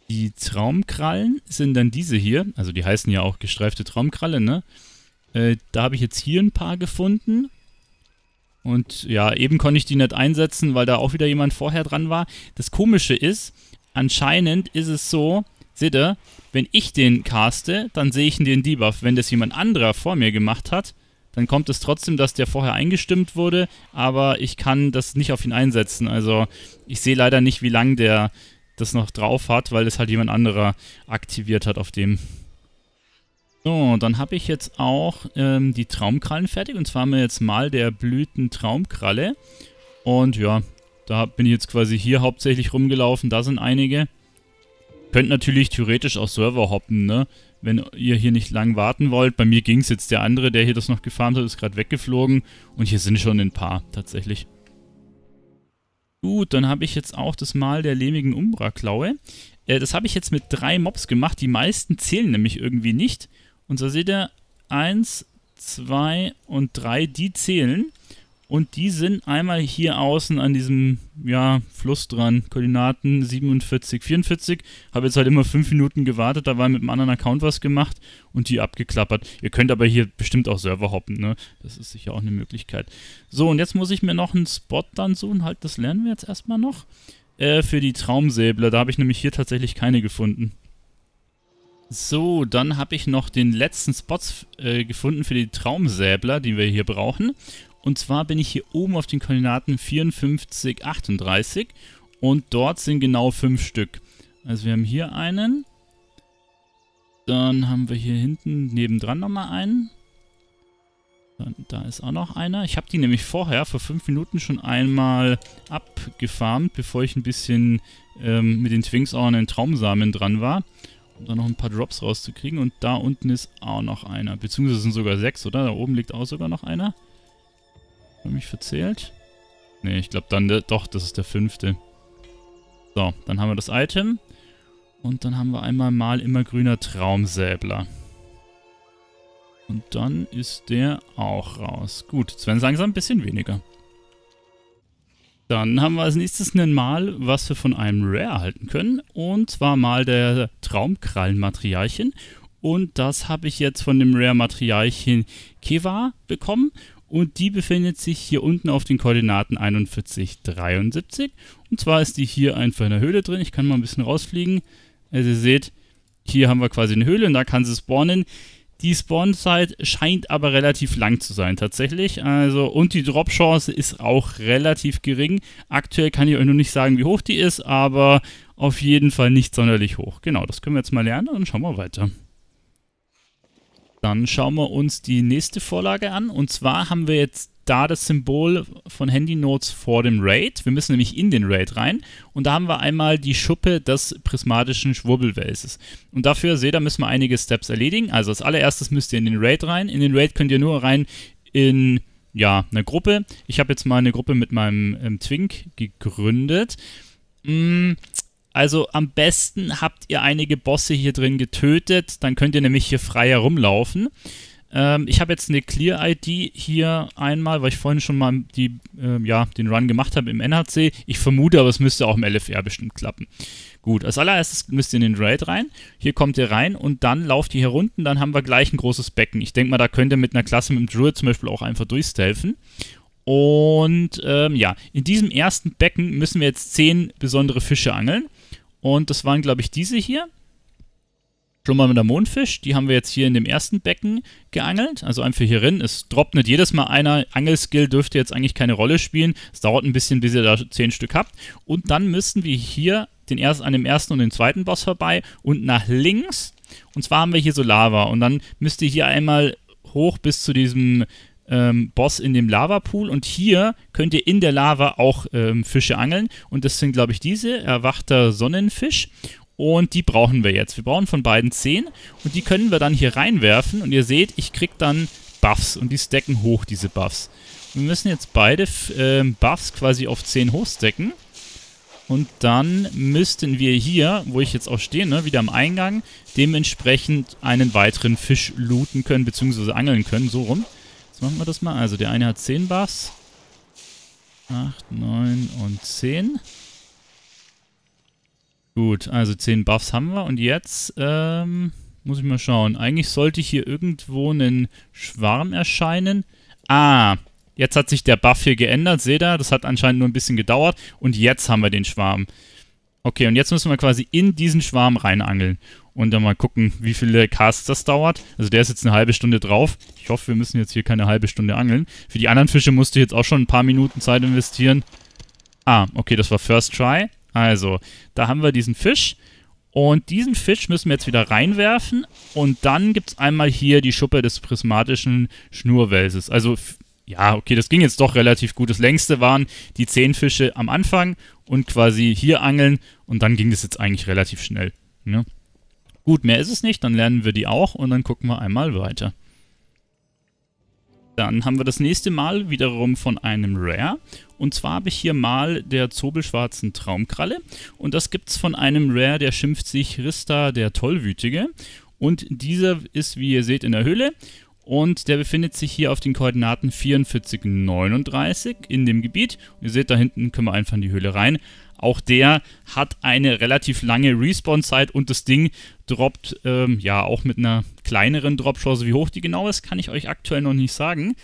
Die Traumkrallen sind dann diese hier. Also die heißen ja auch gestreifte Traumkralle, ne? Äh, da habe ich jetzt hier ein paar gefunden. Und ja, eben konnte ich die nicht einsetzen, weil da auch wieder jemand vorher dran war. Das Komische ist, anscheinend ist es so, seht ihr, wenn ich den caste, dann sehe ich den Debuff. Wenn das jemand anderer vor mir gemacht hat, dann kommt es trotzdem, dass der vorher eingestimmt wurde, aber ich kann das nicht auf ihn einsetzen. Also ich sehe leider nicht, wie lange der das noch drauf hat, weil das halt jemand anderer aktiviert hat auf dem. So, dann habe ich jetzt auch ähm, die Traumkrallen fertig. Und zwar haben wir jetzt mal der Blüten-Traumkralle. Und ja, da bin ich jetzt quasi hier hauptsächlich rumgelaufen. Da sind einige. Könnt natürlich theoretisch auch Server hoppen, ne? Wenn ihr hier nicht lang warten wollt. Bei mir ging es jetzt. Der andere, der hier das noch gefahren hat, ist gerade weggeflogen. Und hier sind schon ein paar, tatsächlich. Gut, dann habe ich jetzt auch das Mal der lehmigen Umbra-Klaue. Äh, das habe ich jetzt mit drei Mobs gemacht. Die meisten zählen nämlich irgendwie nicht. Und so seht ihr, 1, 2 und 3, die zählen. Und die sind einmal hier außen an diesem ja, Fluss dran. Koordinaten 47, 44. Habe jetzt halt immer 5 Minuten gewartet, da war mit einem anderen Account was gemacht und die abgeklappert. Ihr könnt aber hier bestimmt auch Server hoppen, ne? Das ist sicher auch eine Möglichkeit. So, und jetzt muss ich mir noch einen Spot dann suchen. Halt, das lernen wir jetzt erstmal noch. Äh, für die Traumsäbler. Da habe ich nämlich hier tatsächlich keine gefunden. So, dann habe ich noch den letzten Spot äh, gefunden für die Traumsäbler, die wir hier brauchen. Und zwar bin ich hier oben auf den Koordinaten 54, 38 und dort sind genau 5 Stück. Also wir haben hier einen, dann haben wir hier hinten nebendran nochmal einen. Dann, da ist auch noch einer. Ich habe die nämlich vorher, vor 5 Minuten, schon einmal abgefarmt, bevor ich ein bisschen ähm, mit den Twinks auch an den Traumsamen dran war um da noch ein paar Drops rauszukriegen. Und da unten ist auch noch einer. Beziehungsweise sind sogar sechs, oder? Da oben liegt auch sogar noch einer. Habe mich verzählt? Ne, ich glaube dann, der, doch, das ist der fünfte. So, dann haben wir das Item. Und dann haben wir einmal mal immer grüner Traumsäbler. Und dann ist der auch raus. Gut, jetzt werden es langsam ein bisschen weniger. Dann haben wir als nächstes ein Mal, was wir von einem Rare erhalten können. Und zwar mal der Traumkrallenmaterialchen. Und das habe ich jetzt von dem Rare-Materialchen Keva bekommen. Und die befindet sich hier unten auf den Koordinaten 41, 73. Und zwar ist die hier einfach in der Höhle drin. Ich kann mal ein bisschen rausfliegen. Also ihr seht, hier haben wir quasi eine Höhle und da kann sie spawnen. Die Spawn-Zeit scheint aber relativ lang zu sein tatsächlich. Also und die Drop-Chance ist auch relativ gering. Aktuell kann ich euch noch nicht sagen, wie hoch die ist, aber auf jeden Fall nicht sonderlich hoch. Genau, das können wir jetzt mal lernen und dann schauen wir weiter. Dann schauen wir uns die nächste Vorlage an. Und zwar haben wir jetzt da das Symbol von Handy Notes vor dem Raid. Wir müssen nämlich in den Raid rein. Und da haben wir einmal die Schuppe des prismatischen Schwurbelwelses. Und dafür, seht ihr, müssen wir einige Steps erledigen. Also als allererstes müsst ihr in den Raid rein. In den Raid könnt ihr nur rein in ja, eine Gruppe. Ich habe jetzt mal eine Gruppe mit meinem ähm, Twink gegründet. Mm, also am besten habt ihr einige Bosse hier drin getötet, dann könnt ihr nämlich hier frei herumlaufen. Ähm, ich habe jetzt eine Clear ID hier einmal, weil ich vorhin schon mal die, äh, ja, den Run gemacht habe im NHC. Ich vermute, aber es müsste auch im LFR bestimmt klappen. Gut, als allererstes müsst ihr in den Raid rein. Hier kommt ihr rein und dann lauft ihr hier runter. Dann haben wir gleich ein großes Becken. Ich denke mal, da könnt ihr mit einer Klasse mit dem Druid zum Beispiel auch einfach durchstelfen. Und ähm, ja, in diesem ersten Becken müssen wir jetzt 10 besondere Fische angeln. Und das waren, glaube ich, diese hier. Schlummernder Mondfisch, die haben wir jetzt hier in dem ersten Becken geangelt, also einfach hier rein. Es droppt nicht jedes Mal einer. Angelskill dürfte jetzt eigentlich keine Rolle spielen. Es dauert ein bisschen, bis ihr da zehn Stück habt. Und dann müssten wir hier den ersten, an dem ersten und den zweiten Boss vorbei und nach links. Und zwar haben wir hier so Lava. Und dann müsst ihr hier einmal hoch bis zu diesem ähm, Boss in dem Lava-Pool. und hier könnt ihr in der Lava auch ähm, Fische angeln und das sind, glaube ich, diese, erwachter Sonnenfisch und die brauchen wir jetzt. Wir brauchen von beiden 10 und die können wir dann hier reinwerfen. Und ihr seht, ich krieg dann Buffs und die stacken hoch, diese Buffs. Wir müssen jetzt beide äh, Buffs quasi auf 10 hochstacken. Und dann müssten wir hier, wo ich jetzt auch stehe, ne, wieder am Eingang, dementsprechend einen weiteren Fisch looten können, beziehungsweise angeln können, so rum. Jetzt machen wir das mal. Also der eine hat 10 Buffs. 8, 9 und 10. Gut, also 10 Buffs haben wir. Und jetzt ähm, muss ich mal schauen. Eigentlich sollte hier irgendwo ein Schwarm erscheinen. Ah, jetzt hat sich der Buff hier geändert. Seht ihr, das hat anscheinend nur ein bisschen gedauert. Und jetzt haben wir den Schwarm. Okay, und jetzt müssen wir quasi in diesen Schwarm reinangeln. Und dann mal gucken, wie viele Casts das dauert. Also der ist jetzt eine halbe Stunde drauf. Ich hoffe, wir müssen jetzt hier keine halbe Stunde angeln. Für die anderen Fische musste ich jetzt auch schon ein paar Minuten Zeit investieren. Ah, okay, das war First Try. Also, da haben wir diesen Fisch. Und diesen Fisch müssen wir jetzt wieder reinwerfen. Und dann gibt es einmal hier die Schuppe des prismatischen Schnurwelses. Also, ja, okay, das ging jetzt doch relativ gut. Das längste waren die zehn Fische am Anfang und quasi hier angeln. Und dann ging das jetzt eigentlich relativ schnell. Ne? Gut, mehr ist es nicht. Dann lernen wir die auch und dann gucken wir einmal weiter. Dann haben wir das nächste Mal wiederum von einem Rare. Und zwar habe ich hier mal der Zobelschwarzen Traumkralle. Und das gibt es von einem Rare, der schimpft sich Rista der Tollwütige. Und dieser ist, wie ihr seht, in der Höhle. Und der befindet sich hier auf den Koordinaten 44, 39 in dem Gebiet. Und ihr seht, da hinten können wir einfach in die Höhle rein. Auch der hat eine relativ lange Respawn-Zeit und das Ding droppt ähm, ja auch mit einer kleineren Drop-Chance. Wie hoch die genau ist, kann ich euch aktuell noch nicht sagen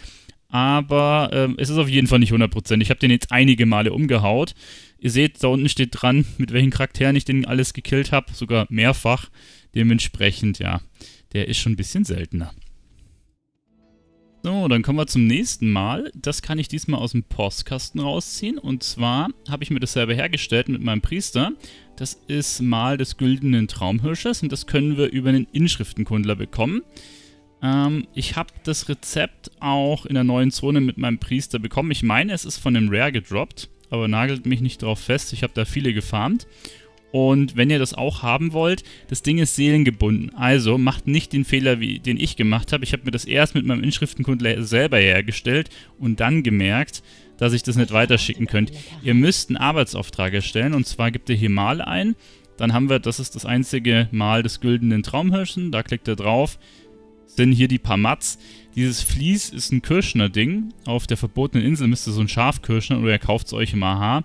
aber ähm, es ist auf jeden Fall nicht 100%. Ich habe den jetzt einige Male umgehaut. Ihr seht, da unten steht dran, mit welchen Charakteren ich den alles gekillt habe, sogar mehrfach. Dementsprechend, ja, der ist schon ein bisschen seltener. So, dann kommen wir zum nächsten Mal. Das kann ich diesmal aus dem Postkasten rausziehen. Und zwar habe ich mir dasselbe hergestellt mit meinem Priester. Das ist Mal des güldenen Traumhirsches und das können wir über einen Inschriftenkundler bekommen. Ähm, ich habe das Rezept auch in der neuen Zone mit meinem Priester bekommen. Ich meine, es ist von dem Rare gedroppt, aber nagelt mich nicht drauf fest. Ich habe da viele gefarmt. Und wenn ihr das auch haben wollt, das Ding ist seelengebunden. Also macht nicht den Fehler, wie, den ich gemacht habe. Ich habe mir das erst mit meinem Inschriftenkundler selber hergestellt und dann gemerkt, dass ich das nicht weiterschicken könnt. Ihr müsst einen Arbeitsauftrag erstellen und zwar gebt ihr hier Mal ein. Dann haben wir, das ist das einzige Mal des güldenen Traumhirschen. Da klickt ihr drauf, sind hier die paar Mats. Dieses Vlies ist ein Kirschner-Ding. Auf der verbotenen Insel müsst ihr so ein Schafkirschner oder ihr kauft es euch im AHA.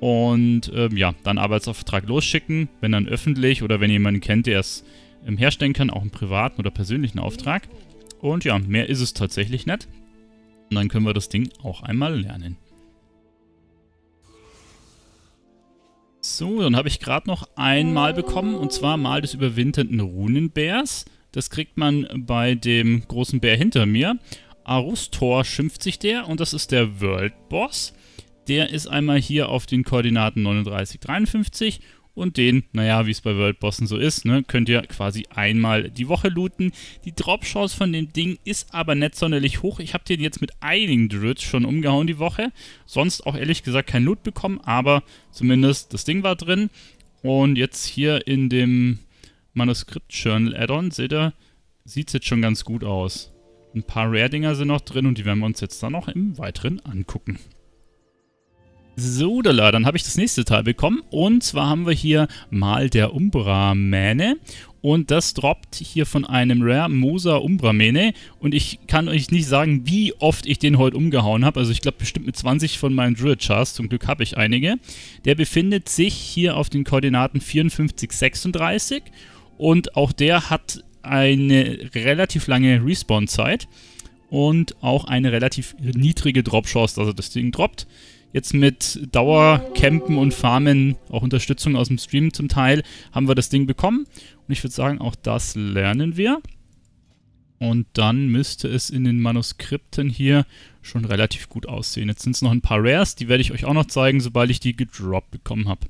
Und ähm, ja, dann Arbeitsauftrag losschicken, wenn dann öffentlich oder wenn jemanden kennt, der es ähm, herstellen kann, auch einen privaten oder persönlichen Auftrag. Und ja, mehr ist es tatsächlich nicht. Und dann können wir das Ding auch einmal lernen. So, dann habe ich gerade noch einmal bekommen, und zwar mal des überwinternden Runenbärs. Das kriegt man bei dem großen Bär hinter mir. Arustor schimpft sich der und das ist der World Boss. Der ist einmal hier auf den Koordinaten 39, 53 und den, naja, wie es bei World Bossen so ist, ne, könnt ihr quasi einmal die Woche looten. Die Dropchance von dem Ding ist aber nicht sonderlich hoch. Ich habe den jetzt mit einigen Druids schon umgehauen die Woche. Sonst auch ehrlich gesagt kein Loot bekommen, aber zumindest das Ding war drin. Und jetzt hier in dem Manuskript-Journal-Add-on, seht ihr, sieht es jetzt schon ganz gut aus. Ein paar Rare-Dinger sind noch drin und die werden wir uns jetzt dann noch im Weiteren angucken. So, dann habe ich das nächste Teil bekommen. Und zwar haben wir hier mal der Umbra-Mähne. Und das droppt hier von einem Rare Mosa Umbra-Mähne. Und ich kann euch nicht sagen, wie oft ich den heute umgehauen habe. Also ich glaube bestimmt mit 20 von meinen Druid-Chars. Zum Glück habe ich einige. Der befindet sich hier auf den Koordinaten 54, 36. Und auch der hat eine relativ lange Respawn-Zeit und auch eine relativ niedrige Drop-Chance, also das Ding droppt. Jetzt mit Dauercampen und Farmen, auch Unterstützung aus dem Stream zum Teil, haben wir das Ding bekommen. Und ich würde sagen, auch das lernen wir. Und dann müsste es in den Manuskripten hier schon relativ gut aussehen. Jetzt sind es noch ein paar Rares, die werde ich euch auch noch zeigen, sobald ich die gedroppt bekommen habe.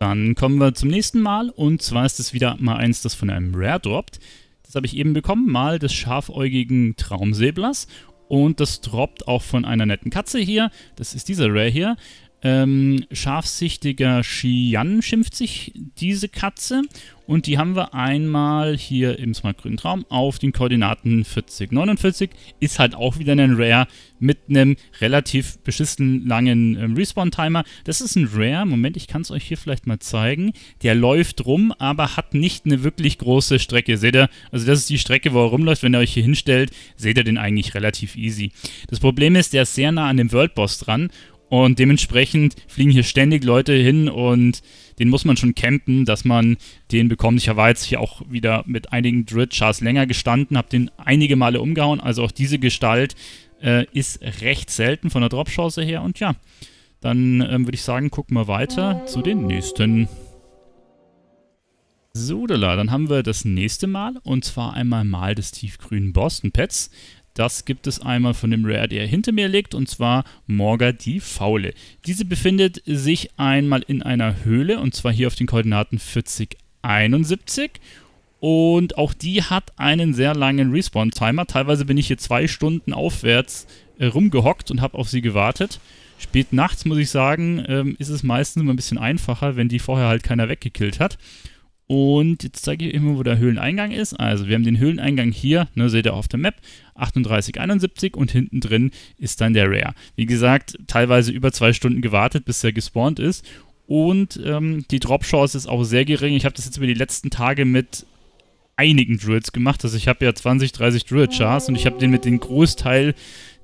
Dann kommen wir zum nächsten Mal und zwar ist es wieder mal eins, das von einem Rare droppt. Das habe ich eben bekommen, mal des scharfäugigen Traumsäblers und das droppt auch von einer netten Katze hier. Das ist dieser Rare hier. Ähm, scharfsichtiger Xian schimpft sich diese Katze. Und die haben wir einmal hier im Smart Grünen Traum auf den Koordinaten 40. 49 ist halt auch wieder ein Rare mit einem relativ beschissen langen ähm, Respawn-Timer. Das ist ein Rare. Moment, ich kann es euch hier vielleicht mal zeigen. Der läuft rum, aber hat nicht eine wirklich große Strecke. Seht ihr? Also das ist die Strecke, wo er rumläuft. Wenn ihr euch hier hinstellt, seht ihr den eigentlich relativ easy. Das Problem ist, der ist sehr nah an dem World Boss dran und dementsprechend fliegen hier ständig Leute hin und den muss man schon campen, dass man den bekommt. Ich habe jetzt hier auch wieder mit einigen drill länger gestanden, habe den einige Male umgehauen. Also auch diese Gestalt äh, ist recht selten von der Drop-Chance her. Und ja, dann ähm, würde ich sagen, gucken wir weiter zu den nächsten. So, dann haben wir das nächste Mal und zwar einmal Mal des tiefgrünen Boston Pets. Das gibt es einmal von dem Rare, der hinter mir liegt, und zwar Morga die Faule. Diese befindet sich einmal in einer Höhle, und zwar hier auf den Koordinaten 40, 71. Und auch die hat einen sehr langen Respawn-Timer. Teilweise bin ich hier zwei Stunden aufwärts äh, rumgehockt und habe auf sie gewartet. Spät nachts, muss ich sagen, ähm, ist es meistens immer ein bisschen einfacher, wenn die vorher halt keiner weggekillt hat. Und jetzt zeige ich euch mal, wo der Höhleneingang ist. Also wir haben den Höhleneingang hier, ne, seht ihr auf der Map, 3871 und hinten drin ist dann der Rare. Wie gesagt, teilweise über zwei Stunden gewartet, bis der gespawnt ist. Und ähm, die Drop-Chance ist auch sehr gering. Ich habe das jetzt über die letzten Tage mit einigen Druids gemacht. Also ich habe ja 20, 30 Druid-Chars und ich habe den mit dem Großteil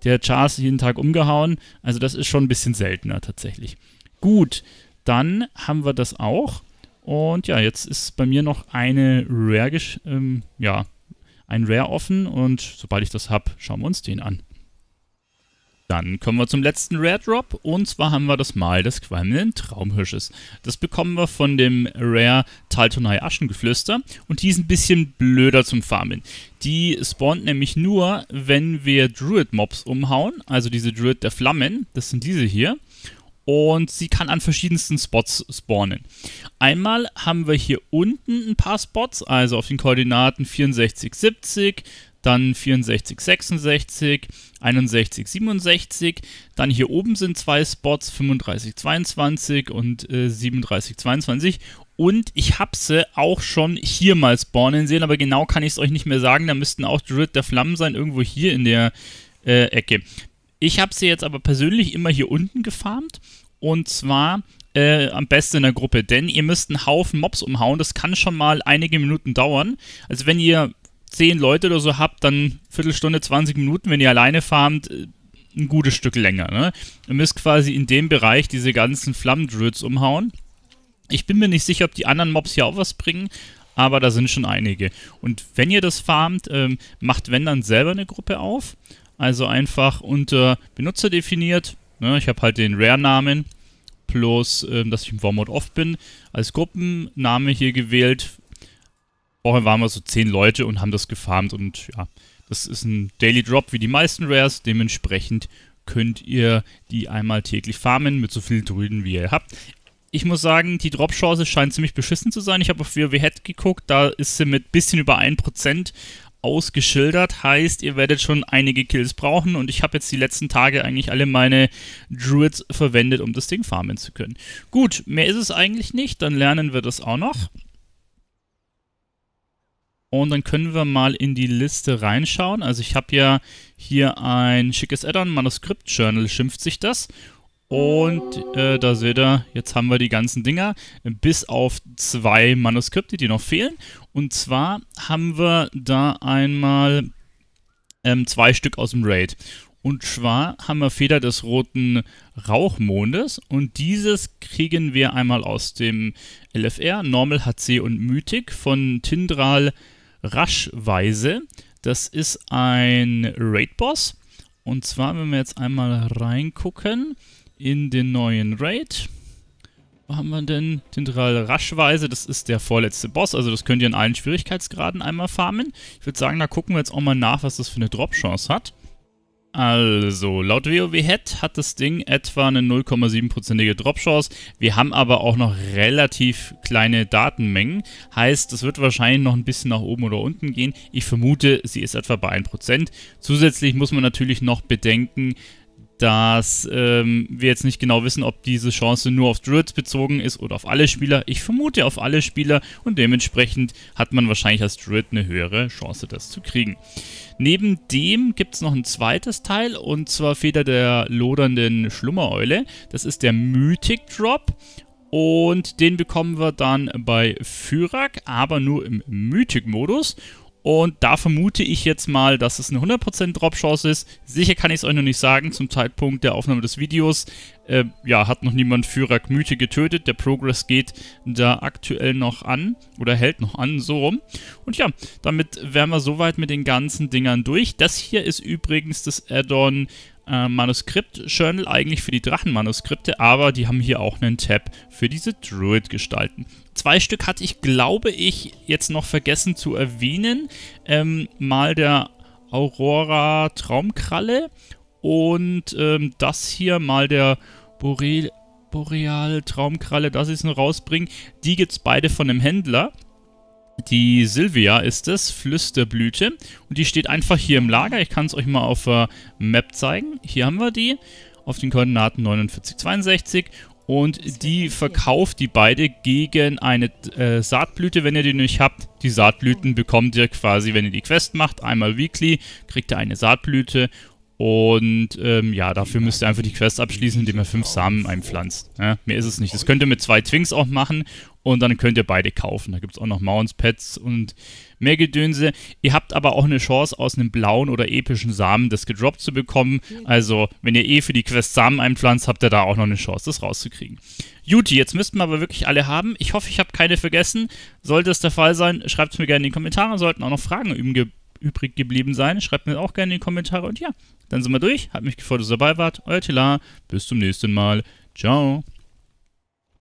der Chars jeden Tag umgehauen. Also das ist schon ein bisschen seltener tatsächlich. Gut, dann haben wir das auch. Und ja, jetzt ist bei mir noch eine Rare, ähm, ja, ein Rare offen und sobald ich das habe, schauen wir uns den an. Dann kommen wir zum letzten Rare Drop und zwar haben wir das Mal des qualmenden Traumhirsches. Das bekommen wir von dem Rare Taltonai Aschengeflüster und die ist ein bisschen blöder zum Farmen. Die spawnt nämlich nur, wenn wir Druid Mobs umhauen, also diese Druid der Flammen, das sind diese hier und sie kann an verschiedensten Spots spawnen. Einmal haben wir hier unten ein paar Spots, also auf den Koordinaten 64, 70, dann 64, 66, 61, 67. Dann hier oben sind zwei Spots, 35, 22 und äh, 37, 22. Und ich habe sie auch schon hier mal spawnen sehen, aber genau kann ich es euch nicht mehr sagen. Da müssten auch Druid der Flammen sein, irgendwo hier in der äh, Ecke. Ich habe sie jetzt aber persönlich immer hier unten gefarmt. Und zwar äh, am besten in der Gruppe, denn ihr müsst einen Haufen Mobs umhauen. Das kann schon mal einige Minuten dauern. Also wenn ihr 10 Leute oder so habt, dann Viertelstunde, 20 Minuten, wenn ihr alleine farmt, äh, ein gutes Stück länger. Ne? Ihr müsst quasi in dem Bereich diese ganzen Flammendruids umhauen. Ich bin mir nicht sicher, ob die anderen Mobs hier auch was bringen, aber da sind schon einige. Und wenn ihr das farmt, ähm, macht wenn dann selber eine Gruppe auf also einfach unter Benutzer definiert. Ne, ich habe halt den Rare-Namen plus, äh, dass ich im Warmode off bin, als Gruppenname hier gewählt. Vorher waren wir so 10 Leute und haben das gefarmt und ja, das ist ein Daily Drop wie die meisten Rares. Dementsprechend könnt ihr die einmal täglich farmen mit so vielen Drüden, wie ihr habt. Ich muss sagen, die Drop-Chance scheint ziemlich beschissen zu sein. Ich habe auf WoW Head geguckt, da ist sie mit bisschen über 1%, ausgeschildert. Heißt, ihr werdet schon einige Kills brauchen und ich habe jetzt die letzten Tage eigentlich alle meine Druids verwendet, um das Ding farmen zu können. Gut, mehr ist es eigentlich nicht, dann lernen wir das auch noch. Und dann können wir mal in die Liste reinschauen. Also ich habe ja hier ein schickes Add-on, Manuskript-Journal schimpft sich das. Und äh, da seht ihr, jetzt haben wir die ganzen Dinger, bis auf zwei Manuskripte, die noch fehlen. Und zwar haben wir da einmal ähm, zwei Stück aus dem Raid. Und zwar haben wir Feder des roten Rauchmondes und dieses kriegen wir einmal aus dem LFR, Normal HC und Mythic von Tindral Raschweise. Das ist ein Raid-Boss. Und zwar, wenn wir jetzt einmal reingucken, in den neuen Raid. Wo haben wir denn? Den Drill Raschweise, das ist der vorletzte Boss, also das könnt ihr in allen Schwierigkeitsgraden einmal farmen. Ich würde sagen, da gucken wir jetzt auch mal nach, was das für eine Drop-Chance hat. Also, laut WoW-Head hat das Ding etwa eine 0,7% Drop-Chance. Wir haben aber auch noch relativ kleine Datenmengen. Heißt, es wird wahrscheinlich noch ein bisschen nach oben oder unten gehen. Ich vermute, sie ist etwa bei 1%. Zusätzlich muss man natürlich noch bedenken, dass ähm, wir jetzt nicht genau wissen, ob diese Chance nur auf Druids bezogen ist oder auf alle Spieler. Ich vermute auf alle Spieler und dementsprechend hat man wahrscheinlich als Druid eine höhere Chance, das zu kriegen. Neben dem gibt es noch ein zweites Teil und zwar Feder der lodernden Schlummereule. Das ist der Mythic Drop und den bekommen wir dann bei Fyrak, aber nur im Mythic-Modus. Und da vermute ich jetzt mal, dass es eine 100% Drop-Chance ist. Sicher kann ich es euch noch nicht sagen. Zum Zeitpunkt der Aufnahme des Videos äh, ja, hat noch niemand Führer Gmüte getötet. Der Progress geht da aktuell noch an oder hält noch an, so rum. Und ja, damit wären wir soweit mit den ganzen Dingern durch. Das hier ist übrigens das Add-on äh, Manuskript-Journal eigentlich für die Drachenmanuskripte, aber die haben hier auch einen Tab für diese Druid-Gestalten. Zwei Stück hatte ich, glaube ich, jetzt noch vergessen zu erwähnen. Ähm, mal der Aurora Traumkralle und ähm, das hier mal der Boreal, Boreal Traumkralle, das ist noch rausbringen. Die gibt es beide von einem Händler. Die Sylvia ist es, Flüsterblüte. Und die steht einfach hier im Lager. Ich kann es euch mal auf der äh, Map zeigen. Hier haben wir die auf den Koordinaten 49, 62. Und die verkauft die beide gegen eine äh, Saatblüte, wenn ihr die nicht habt. Die Saatblüten bekommt ihr quasi, wenn ihr die Quest macht. Einmal weekly kriegt ihr eine Saatblüte und ähm, ja, dafür müsst ihr einfach die Quest abschließen, indem ihr fünf Samen einpflanzt. Ja, mehr ist es nicht. Das könnt ihr mit zwei Twinks auch machen und dann könnt ihr beide kaufen. Da gibt es auch noch Mounts, Pets und mehr Gedönse. Ihr habt aber auch eine Chance, aus einem blauen oder epischen Samen das gedroppt zu bekommen. Also, wenn ihr eh für die Quest Samen einpflanzt, habt ihr da auch noch eine Chance, das rauszukriegen. Juti, jetzt müssten wir aber wirklich alle haben. Ich hoffe, ich habe keine vergessen. Sollte es der Fall sein, schreibt es mir gerne in die Kommentare. Sollten auch noch Fragen üben übrig geblieben sein. Schreibt mir auch gerne in die Kommentare. Und ja, dann sind wir durch. Hat mich gefreut, dass ihr dabei wart. Euer Tila. Bis zum nächsten Mal. Ciao.